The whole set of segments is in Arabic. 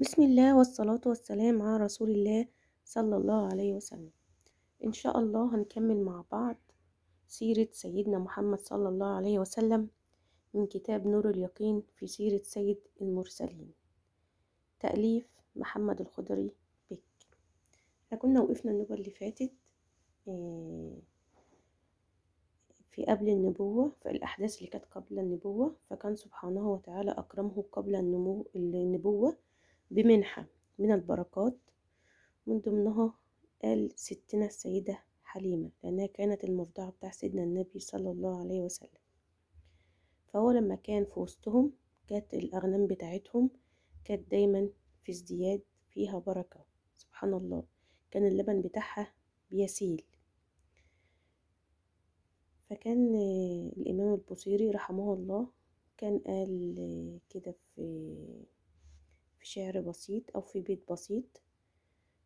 بسم الله والصلاة والسلام على رسول الله صلى الله عليه وسلم إن شاء الله هنكمل مع بعض سيرة سيدنا محمد صلى الله عليه وسلم من كتاب نور اليقين في سيرة سيد المرسلين تأليف محمد الخضري بك احنا كنا وقفنا النبوة اللي فاتت آه، في قبل النبوة في الأحداث اللي كانت قبل النبوة فكان سبحانه وتعالى أكرمه قبل النمو النبوة بمنحة من البركات من ضمنها قال ستنا السيدة حليمة لأنها كانت المرضعة بتاع سيدنا النبي صلى الله عليه وسلم فهو لما كان في وسطهم كانت الأغنام بتاعتهم كانت دايما في ازدياد فيها بركة سبحان الله كان اللبن بتاعها بيسيل فكان الإمام البوصيري رحمه الله كان قال كده في في شعر بسيط أو في بيت بسيط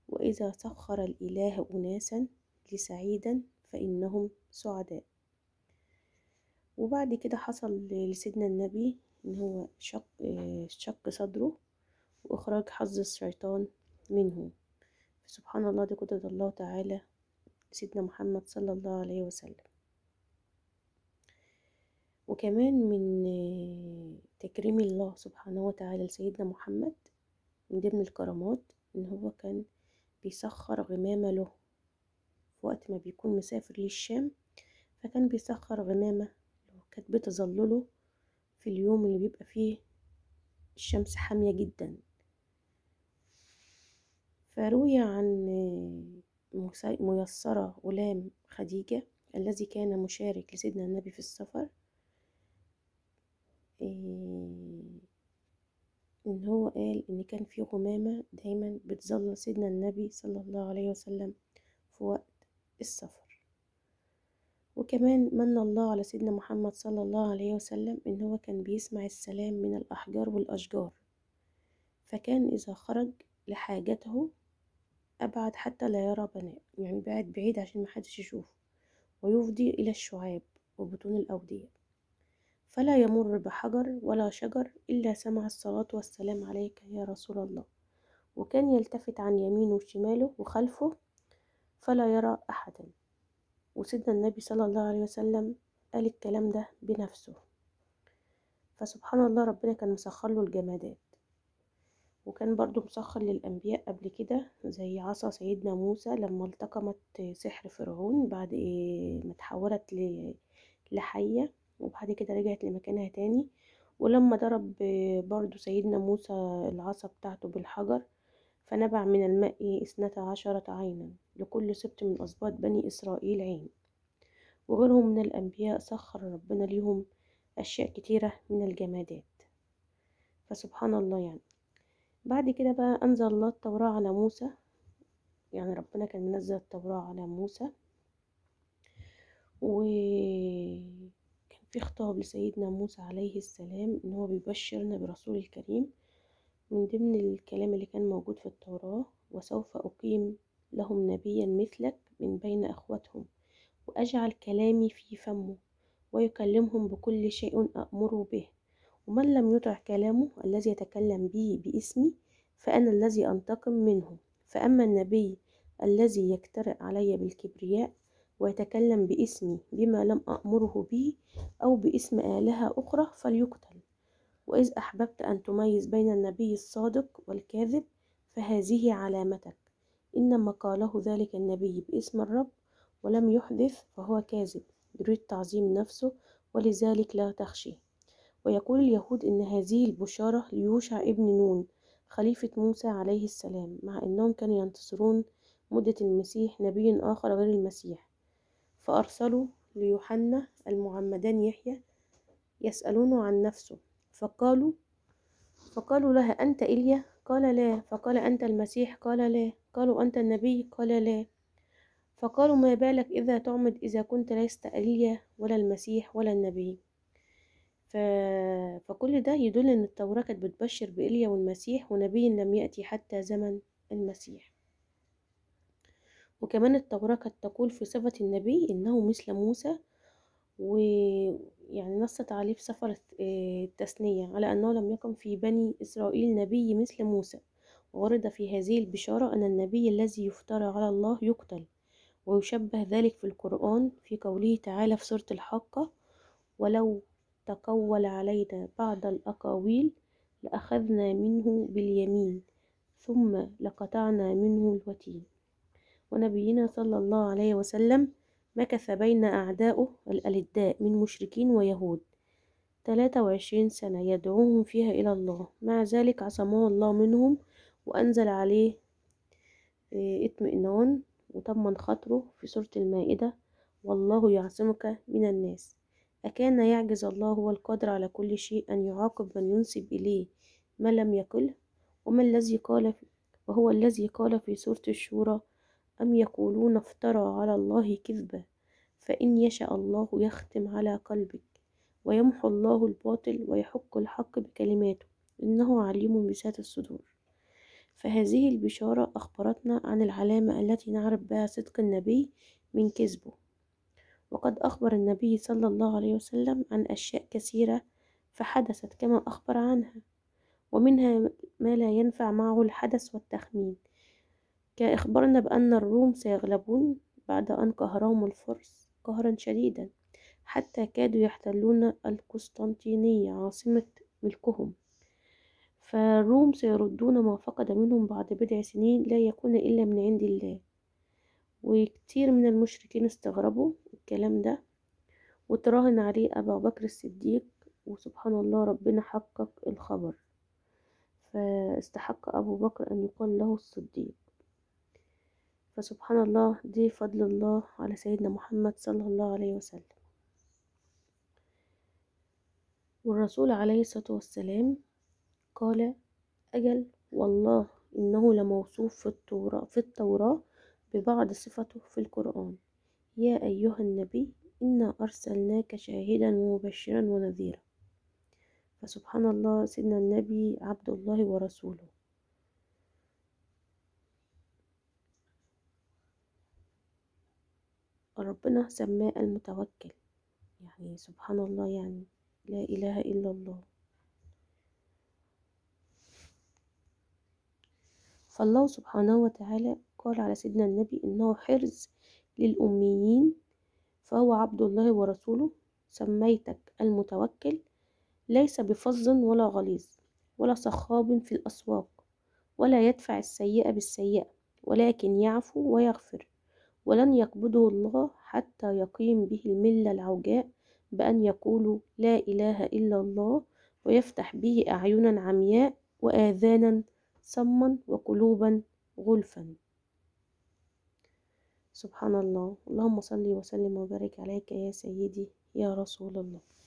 وإذا سخر الإله أناسا لسعيدا فإنهم سعداء وبعد كده حصل لسيدنا النبي إن هو شق, شق صدره وإخراج حظ الشيطان منه سبحان الله دي قدرة الله تعالى سيدنا محمد صلى الله عليه وسلم وكمان من تكريم الله سبحانه وتعالى لسيدنا محمد من ضمن الكرامات إن هو كان بيسخر غمامة له في وقت ما بيكون مسافر للشام فكان بيسخر غمامة كانت بتظلله في اليوم اللي بيبقى فيه الشمس حامية جدا فروي عن ميسرة غلام خديجة الذي كان مشارك لسيدنا النبي في السفر إيه، إن هو قال إن كان في غمامة دايما بتظل سيدنا النبي صلى الله عليه وسلم في وقت السفر وكمان من الله على سيدنا محمد صلى الله عليه وسلم إن هو كان بيسمع السلام من الأحجار والأشجار فكان إذا خرج لحاجته أبعد حتى لا يرى بناء يعني بعد بعيد عشان محدش يشوفه ويفضي إلى الشعاب وبطون الأودية فلا يمر بحجر ولا شجر إلا سمع الصلاة والسلام عليك يا رسول الله وكان يلتفت عن يمينه وشماله وخلفه فلا يرى أحدا وسيدنا النبي صلى الله عليه وسلم قال الكلام ده بنفسه فسبحان الله ربنا كان مسخر له الجمادات وكان برضو مسخر للأنبياء قبل كده زي عصا سيدنا موسى لما التقمت سحر فرعون بعد إيه، ما اتحولت لحية وبعد كده رجعت لمكانها تاني ولما ضرب برضو سيدنا موسى العصا بتاعته بالحجر فنبع من الماء اثنتا عشرة عينا لكل سبط من أسباط بني إسرائيل عين وغيرهم من الأنبياء سخر ربنا ليهم أشياء كتيرة من الجمادات فسبحان الله يعني بعد كده بقى أنزل الله التوراة على موسى يعني ربنا كان منزل التوراة على موسى و بيخطب لسيدنا موسى عليه السلام ان هو بيبشرنا برسول الكريم من ضمن الكلام اللي كان موجود في التوراة وسوف أقيم لهم نبيا مثلك من بين أخوتهم وأجعل كلامي في فمه ويكلمهم بكل شيء أأمر به ومن لم يطع كلامه الذي يتكلم به باسمي فأنا الذي أنتقم منه فأما النبي الذي يكترئ علي بالكبرياء ويتكلم باسمي بما لم أأمره به أو باسم آلهة أخرى فليقتل وإذ أحببت أن تميز بين النبي الصادق والكاذب فهذه علامتك إنما قاله ذلك النبي باسم الرب ولم يحدث فهو كاذب يريد تعظيم نفسه ولذلك لا تخشي ويقول اليهود إن هذه البشارة ليوشع ابن نون خليفة موسى عليه السلام مع أنهم كانوا ينتصرون مدة المسيح نبي آخر غير المسيح فأرسلوا ليوحنا المعمدان يحيى يسألونه عن نفسه فقالوا فقالوا لها أنت إليا قال لا فقال أنت المسيح قال لا قالوا أنت النبي قال لا فقالوا ما بالك إذا تعمد إذا كنت لست إليا ولا المسيح ولا النبي ف... فكل ده يدل أن التوراة كانت بتبشر بإليا والمسيح ونبي لم يأتي حتى زمن المسيح وكمان التوراة قد تقول في صفة النبي إنه مثل موسى ويعني نصت عليه في سفر آه، التثنية على أنه لم يكن في بني إسرائيل نبي مثل موسى وورد في هذه البشارة أن النبي الذي يفترى على الله يقتل ويشبه ذلك في القرآن في قوله تعالى في سورة الحاقة ولو تقول علينا بعض الأقاويل لأخذنا منه باليمين ثم لقطعنا منه الوتين ونبينا صلى الله عليه وسلم مكث بين أعدائه الألداء من مشركين ويهود 23 سنة يدعوهم فيها إلى الله مع ذلك عصمه الله منهم وأنزل عليه آه، اطمئنان وطمن خاطره في سورة المائدة والله يعصمك من الناس أكان يعجز الله هو القادر على كل شيء أن يعاقب من ينسب إليه ما لم يقله وما الذي قال وهو الذي قال في سورة الشورى أم يقولون افترى على الله كذبا فإن يشاء الله يختم على قلبك ويمحو الله الباطل ويحق الحق بكلماته إنه عليم بذات الصدور فهذه البشارة أخبرتنا عن العلامة التي نعرف بها صدق النبي من كذبه وقد أخبر النبي صلى الله عليه وسلم عن أشياء كثيرة فحدثت كما أخبر عنها ومنها ما لا ينفع معه الحدث والتخمين كإخبارنا بأن الروم سيغلبون بعد أن قهرهم الفرس قهرا شديدا حتى كادوا يحتلون القسطنطينية عاصمة ملكهم فالروم سيردون ما فقد منهم بعد بضع سنين لا يكون إلا من عند الله وكتير من المشركين استغربوا الكلام ده وتراهن عليه أبا بكر الصديق وسبحان الله ربنا حقق الخبر فاستحق أبو بكر أن يقال له الصديق فسبحان الله دي فضل الله على سيدنا محمد صلى الله عليه وسلم والرسول عليه الصلاة والسلام قال أجل والله إنه لموصوف في التوراة, في التوراة ببعض صفته في القرآن يا أيها النبي إنا أرسلناك شاهدا ومبشرا ونذيرا فسبحان الله سيدنا النبي عبد الله ورسوله ربنا سماه المتوكل يعني سبحان الله يعني لا إله إلا الله فالله سبحانه وتعالى قال على سيدنا النبي إنه حرز للأميين فهو عبد الله ورسوله سميتك المتوكل ليس بفظ ولا غليظ ولا صخاب في الأسواق ولا يدفع السيئة بالسيئة ولكن يعفو ويغفر ولن يقبضه الله حتى يقيم به الملة العوجاء بأن يقولوا لا إله إلا الله ويفتح به أعينا عمياء وآذانا صما وقلوبا غلفا سبحان الله اللهم صل وسلم وبارك عليك يا سيدي يا رسول الله